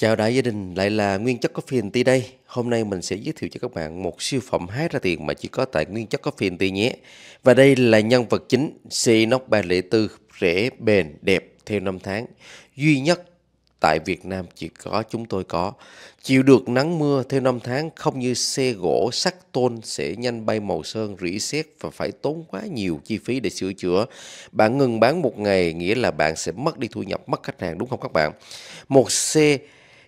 Chào đại gia đình, lại là Nguyên chất Coffee Tea đây. Hôm nay mình sẽ giới thiệu cho các bạn một siêu phẩm hái ra tiền mà chỉ có tại Nguyên chất Coffee Tea nhé. Và đây là nhân vật chính Sinox 304 rẻ, bền, đẹp theo năm tháng. Duy nhất tại Việt Nam chỉ có chúng tôi có. Chịu được nắng mưa theo năm tháng không như xe gỗ sắt tôn sẽ nhanh bay màu sơn rỉ sét và phải tốn quá nhiều chi phí để sửa chữa. Bạn ngừng bán một ngày nghĩa là bạn sẽ mất đi thu nhập, mất khách hàng đúng không các bạn? Một xe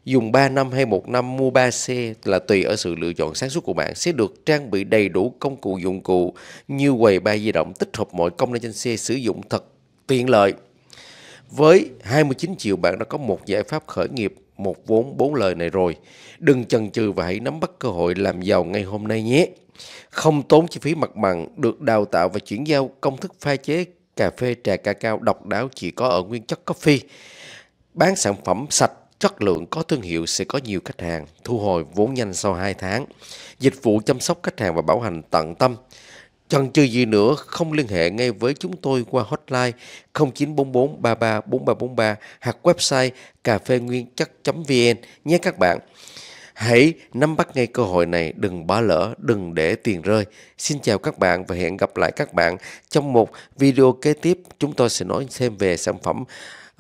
dùng 3 năm hay 1 năm mua 3 xe là tùy ở sự lựa chọn sáng suốt của bạn sẽ được trang bị đầy đủ công cụ dụng cụ như quầy ba di động tích hợp mọi công năng trên xe sử dụng thật tiện lợi. Với 29 triệu bạn đã có một giải pháp khởi nghiệp một vốn bốn lời này rồi. Đừng chần chừ và hãy nắm bắt cơ hội làm giàu ngay hôm nay nhé. Không tốn chi phí mặt bằng, được đào tạo và chuyển giao công thức pha chế cà phê trà ca cao độc đáo chỉ có ở nguyên chất coffee. Bán sản phẩm sạch chất lượng có thương hiệu sẽ có nhiều khách hàng, thu hồi vốn nhanh sau 2 tháng. Dịch vụ chăm sóc khách hàng và bảo hành tận tâm. Chần chừ gì nữa, không liên hệ ngay với chúng tôi qua hotline 0944 33 4343 hoặc website cà nguyên chất.vn nhé các bạn. Hãy nắm bắt ngay cơ hội này, đừng bỏ lỡ, đừng để tiền rơi. Xin chào các bạn và hẹn gặp lại các bạn trong một video kế tiếp. Chúng tôi sẽ nói thêm về sản phẩm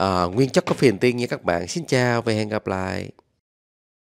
Ờ, nguyên chất có phiền tiên nha các bạn xin chào và hẹn gặp lại